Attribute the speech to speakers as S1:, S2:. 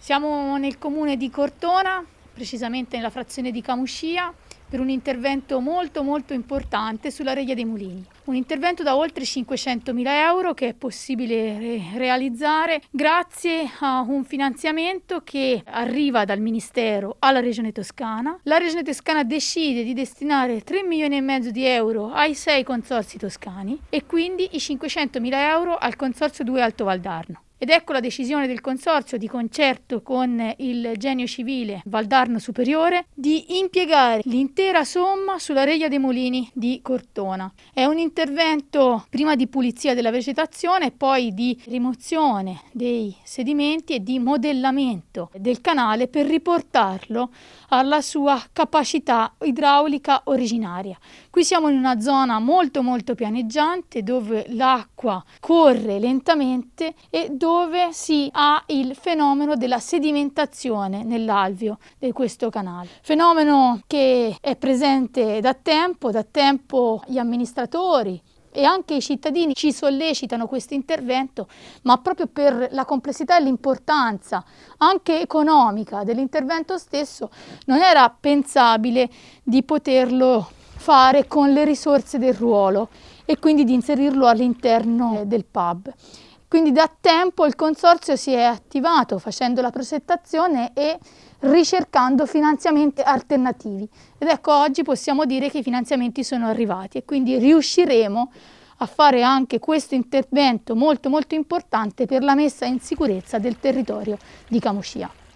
S1: Siamo nel comune di Cortona, precisamente nella frazione di Camuscia, per un intervento molto molto importante sulla reglia dei mulini. Un intervento da oltre 500.000 euro che è possibile re realizzare grazie a un finanziamento che arriva dal Ministero alla Regione Toscana. La Regione Toscana decide di destinare 3 milioni e mezzo di euro ai sei consorsi toscani e quindi i 500.000 euro al Consorzio 2 Alto Valdarno. Ed ecco la decisione del Consorzio, di concerto con il Genio Civile Valdarno Superiore, di impiegare l'intera somma sulla reglia dei mulini di Cortona. È un intervento prima di pulizia della vegetazione, poi di rimozione dei sedimenti e di modellamento del canale per riportarlo alla sua capacità idraulica originaria. Qui siamo in una zona molto molto pianeggiante dove l'acqua l'acqua corre lentamente e dove si ha il fenomeno della sedimentazione nell'alveo di questo canale. Fenomeno che è presente da tempo, da tempo gli amministratori e anche i cittadini ci sollecitano questo intervento, ma proprio per la complessità e l'importanza anche economica dell'intervento stesso non era pensabile di poterlo fare con le risorse del ruolo e quindi di inserirlo all'interno del pub. Quindi da tempo il consorzio si è attivato facendo la progettazione e ricercando finanziamenti alternativi ed ecco oggi possiamo dire che i finanziamenti sono arrivati e quindi riusciremo a fare anche questo intervento molto molto importante per la messa in sicurezza del territorio di Camuscia.